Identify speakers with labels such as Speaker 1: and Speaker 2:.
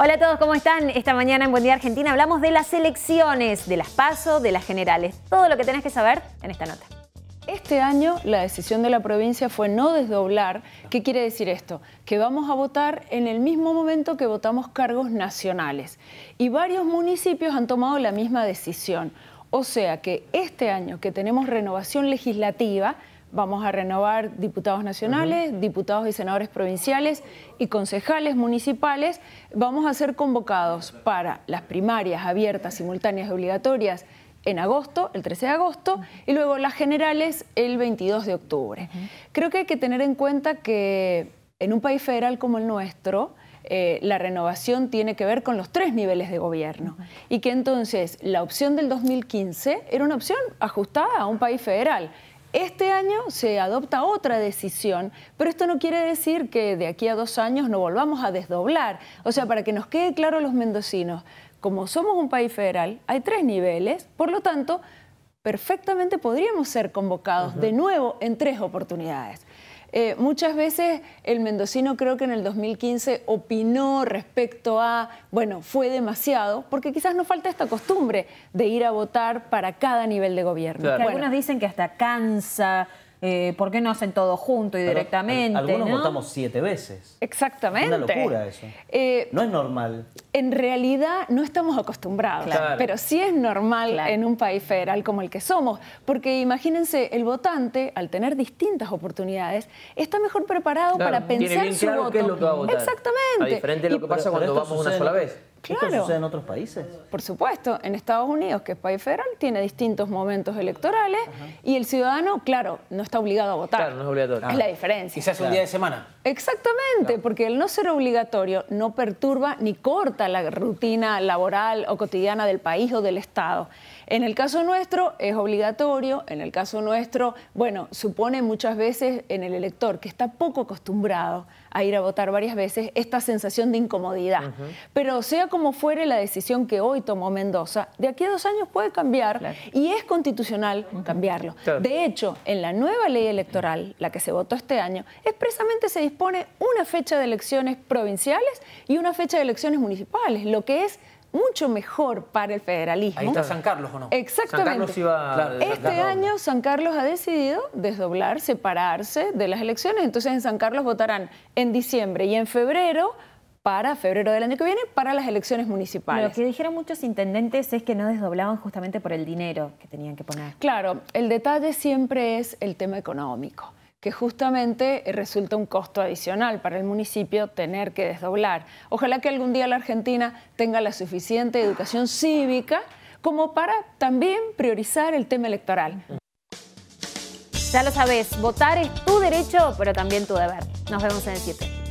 Speaker 1: Hola a todos, ¿cómo están? Esta mañana en Buen Día Argentina hablamos de las elecciones, de las PASO, de las generales. Todo lo que tenés que saber en esta nota. Este año la decisión de la provincia fue no desdoblar. ¿Qué quiere decir esto? Que vamos a votar en el mismo momento que votamos cargos nacionales. Y varios municipios han tomado la misma decisión. O sea que este año que tenemos renovación legislativa, Vamos a renovar diputados nacionales, diputados y senadores provinciales y concejales municipales. Vamos a ser convocados para las primarias abiertas, simultáneas y obligatorias en agosto, el 13 de agosto, y luego las generales el 22 de octubre. Creo que hay que tener en cuenta que en un país federal como el nuestro, eh, la renovación tiene que ver con los tres niveles de gobierno y que entonces la opción del 2015 era una opción ajustada a un país federal. Este año se adopta otra decisión, pero esto no quiere decir que de aquí a dos años no volvamos a desdoblar. O sea, para que nos quede claro los mendocinos, como somos un país federal, hay tres niveles, por lo tanto, perfectamente podríamos ser convocados de nuevo en tres oportunidades. Eh, muchas veces el mendocino creo que en el 2015 opinó respecto a, bueno, fue demasiado, porque quizás no falta esta costumbre de ir a votar para cada nivel de gobierno. algunas algunos dicen que hasta cansa, eh, ¿Por qué no hacen todo junto y directamente? Algunos votamos siete veces. Exactamente. una locura eso. Eh, no es normal. En realidad no estamos acostumbrados, pero sí es normal en un país federal como el que somos, porque imagínense, el votante, al tener distintas oportunidades, está mejor preparado para pensar Tiene bien su Qué es lo que va a votar. Exactamente. A diferente de lo que pasa cuando vamos una sola vez. ¿Esto sucede en otros países? Por supuesto, en Estados Unidos, que es país federal, tiene distintos momentos electorales y el ciudadano, claro, no está obligado a votar. Claro, no es obligatorio. Es la diferencia. Quizás hace un día de semana. Exactamente, porque el no ser obligatorio no perturba ni corta la rutina laboral o cotidiana del país o del Estado. En el caso nuestro es obligatorio, en el caso nuestro, bueno, supone muchas veces en el elector que está poco acostumbrado a ir a votar varias veces esta sensación de incomodidad. Pero sea como como fuere la decisión que hoy tomó Mendoza, de aquí a dos años puede cambiar y es constitucional cambiarlo. De hecho, en la nueva ley electoral, la que se votó este año, expresamente se dispone una fecha de elecciones provinciales y una fecha de elecciones municipales, lo que es mucho mejor para el federalismo. Ahí está San Carlos, ¿o no? Exactamente. este año San Carlos ha decidido desdoblar, separarse de las elecciones. Entonces en San Carlos votarán en diciembre y en febrero para febrero del año que viene para las elecciones municipales. Lo que dijeron muchos intendentes es que no desdoblaban justamente por el dinero que tenían que poner. Claro, el detalle siempre es el tema económico que justamente resulta un costo adicional para el municipio tener que desdoblar. Ojalá que algún día la Argentina tenga la suficiente educación cívica como para también priorizar el tema electoral. Ya lo sabes, votar es tu derecho, pero también tu deber. Nos vemos en el 7.